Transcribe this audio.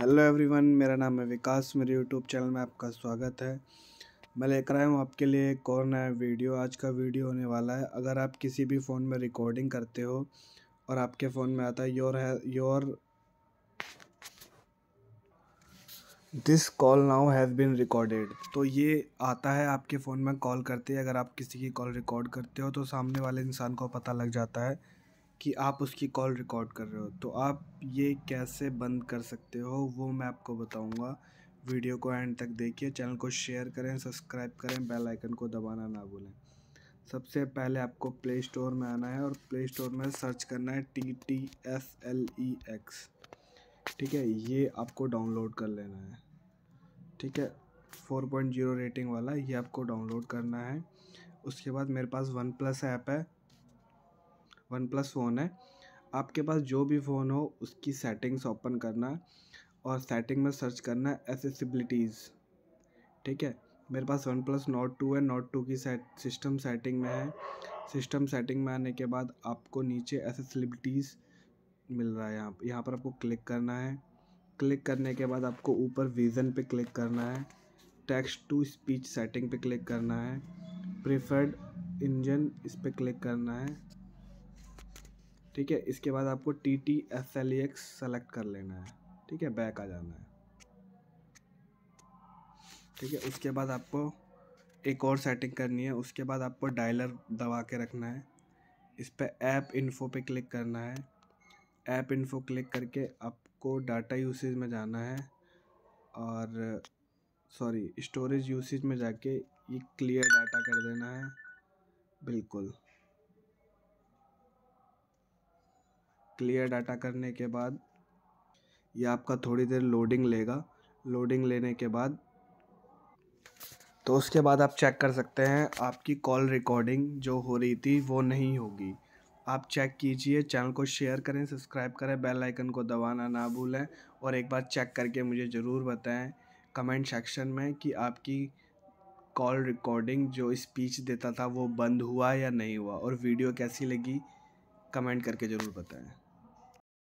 hello everyone मेरा नाम है विकास मेरे यूट्यूब चैनल में आपका स्वागत है मैं लेकर आया हूँ आपके लिए एक और नया वीडियो आज का वीडियो होने वाला है अगर आप किसी भी फ़ोन में रिकॉर्डिंग करते हो और आपके फ़ोन में आता है योर है your this call now has been recorded तो ये आता है आपके फ़ोन में कॉल करते अगर आप किसी की कॉल रिकॉर्ड करते हो तो सामने वाले इंसान को पता लग जाता है कि आप उसकी कॉल रिकॉर्ड कर रहे हो तो आप ये कैसे बंद कर सकते हो वो मैं आपको बताऊंगा वीडियो को एंड तक देखिए चैनल को शेयर करें सब्सक्राइब करें बेल आइकन को दबाना ना भूलें सबसे पहले आपको प्ले स्टोर में आना है और प्ले स्टोर में सर्च करना है T T S L E X ठीक है ये आपको डाउनलोड कर लेना है ठीक है फोर पॉइंट ज़ीरो रेटिंग वाला ये आपको डाउनलोड करना है उसके बाद मेरे पास वन प्लस ऐप है वन प्लस फ़ोन है आपके पास जो भी फ़ोन हो उसकी सेटिंग्स ओपन करना और सेटिंग में सर्च करना एसेसिबिलिटीज़ ठीक है मेरे पास वन प्लस नोट टू है नोट टू की सेट सिस्टम सेटिंग में है सिस्टम सेटिंग में आने के बाद आपको नीचे एसेसिबिलिटीज़ मिल रहा है यहाँ यहाँ पर आपको क्लिक करना है क्लिक करने के बाद आपको ऊपर विज़न पे क्लिक करना है टेक्स्ट टू स्पीच सेटिंग पे क्लिक करना है प्रेफर्ड इंजन इस पर क्लिक करना है ठीक है इसके बाद आपको T T S L X select कर लेना है ठीक है बैक आ जाना है ठीक है उसके बाद आपको एक और सेटिंग करनी है उसके बाद आपको डायलर दबा के रखना है इस पर ऐप इन्फो पे क्लिक करना है ऐप इन्फो क्लिक करके आपको डाटा यूसेज में जाना है और सॉरी स्टोरेज यूसेज में जाके ये क्लियर डाटा कर देना है बिल्कुल क्लियर डाटा करने के बाद ये आपका थोड़ी देर लोडिंग लेगा लोडिंग लेने के बाद तो उसके बाद आप चेक कर सकते हैं आपकी कॉल रिकॉर्डिंग जो हो रही थी वो नहीं होगी आप चेक कीजिए चैनल को शेयर करें सब्सक्राइब करें बेल आइकन को दबाना ना भूलें और एक बार चेक करके मुझे ज़रूर बताएं कमेंट सेक्शन में कि आपकी कॉल रिकॉर्डिंग जो स्पीच देता था वो बंद हुआ या नहीं हुआ और वीडियो कैसी लगी कमेंट करके ज़रूर बताएं